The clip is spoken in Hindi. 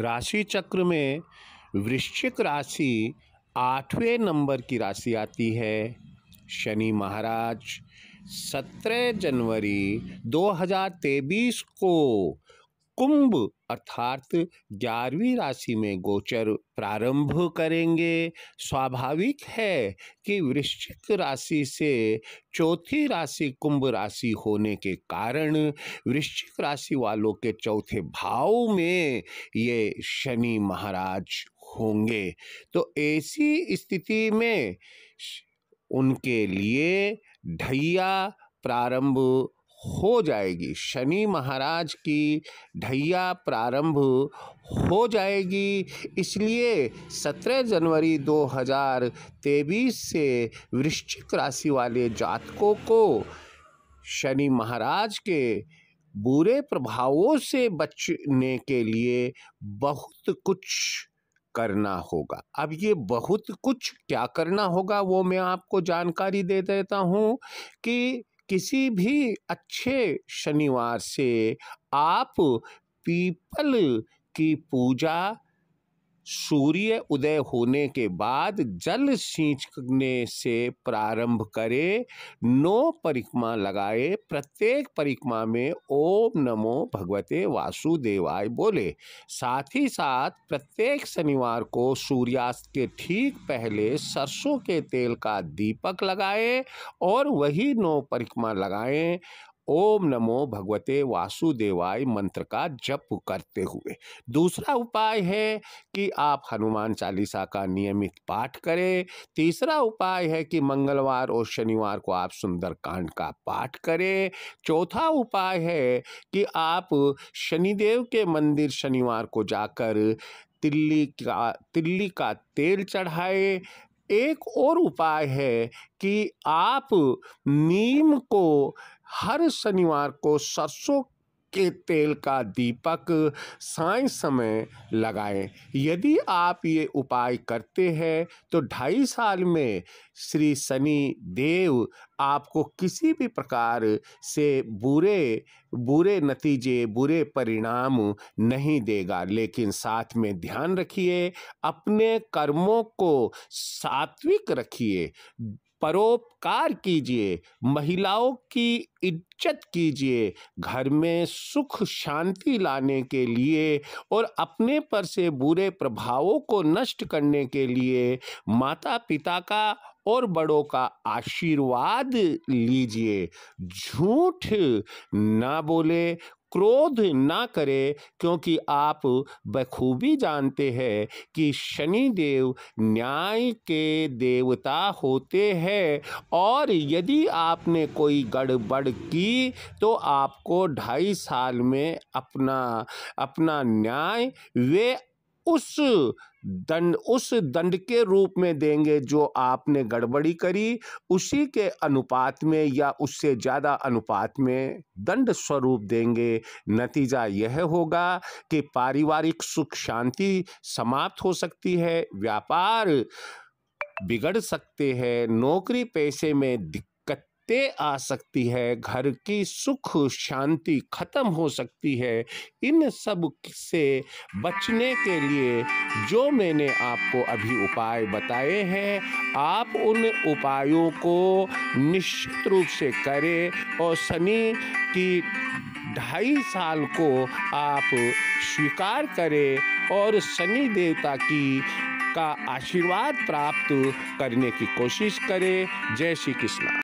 राशि चक्र में वृश्चिक राशि आठवें नंबर की राशि आती है शनि महाराज सत्रह जनवरी 2023 को कुंभ अर्थात ग्यारहवीं राशि में गोचर प्रारंभ करेंगे स्वाभाविक है कि वृश्चिक राशि से चौथी राशि कुंभ राशि होने के कारण वृश्चिक राशि वालों के चौथे भाव में ये शनि महाराज होंगे तो ऐसी स्थिति में उनके लिए ढैया प्रारंभ हो जाएगी शनि महाराज की ढैया प्रारंभ हो जाएगी इसलिए 17 जनवरी 2023 से वृश्चिक राशि वाले जातकों को शनि महाराज के बुरे प्रभावों से बचने के लिए बहुत कुछ करना होगा अब ये बहुत कुछ क्या करना होगा वो मैं आपको जानकारी दे देता हूँ कि किसी भी अच्छे शनिवार से आप पीपल की पूजा सूर्य उदय होने के बाद जल सींचने से प्रारंभ करे नौ परिक्रमा लगाए प्रत्येक परिक्रमा में ओम नमो भगवते वासुदेवाय बोले साथ ही साथ प्रत्येक शनिवार को सूर्यास्त के ठीक पहले सरसों के तेल का दीपक लगाए और वही नौ परिक्रमा लगाएं ओम नमो भगवते वासुदेवाय मंत्र का जप करते हुए दूसरा उपाय है कि आप हनुमान चालीसा का नियमित पाठ करें तीसरा उपाय है कि मंगलवार और शनिवार को आप सुंदर कांड का पाठ करें चौथा उपाय है कि आप शनिदेव के मंदिर शनिवार को जाकर तिल्ली का तिल्ली का तेल चढ़ाए एक और उपाय है कि आप नीम को हर शनिवार को सरसों के तेल का दीपक साय समय लगाएं यदि आप ये उपाय करते हैं तो ढाई साल में श्री शनि देव आपको किसी भी प्रकार से बुरे बुरे नतीजे बुरे परिणाम नहीं देगा लेकिन साथ में ध्यान रखिए अपने कर्मों को सात्विक रखिए परोपकार कीजिए महिलाओं की इज्जत कीजिए घर में सुख शांति लाने के लिए और अपने पर से बुरे प्रभावों को नष्ट करने के लिए माता पिता का और बड़ों का आशीर्वाद लीजिए झूठ ना बोले क्रोध ना करे क्योंकि आप बखूबी जानते हैं कि शनि देव न्याय के देवता होते हैं और यदि आपने कोई गड़बड़ की तो आपको ढाई साल में अपना अपना न्याय वे उस दंड उस दंड के रूप में देंगे जो आपने गड़बड़ी करी उसी के अनुपात में या उससे ज़्यादा अनुपात में दंड स्वरूप देंगे नतीजा यह होगा कि पारिवारिक सुख शांति समाप्त हो सकती है व्यापार बिगड़ सकते हैं नौकरी पैसे में दिक्कत ते आ सकती है घर की सुख शांति खत्म हो सकती है इन सब से बचने के लिए जो मैंने आपको अभी उपाय बताए हैं आप उन उपायों को निश्चित रूप से करें और शनि की ढाई साल को आप स्वीकार करें और शनि देवता की का आशीर्वाद प्राप्त करने की कोशिश करें जय श्री कृष्णा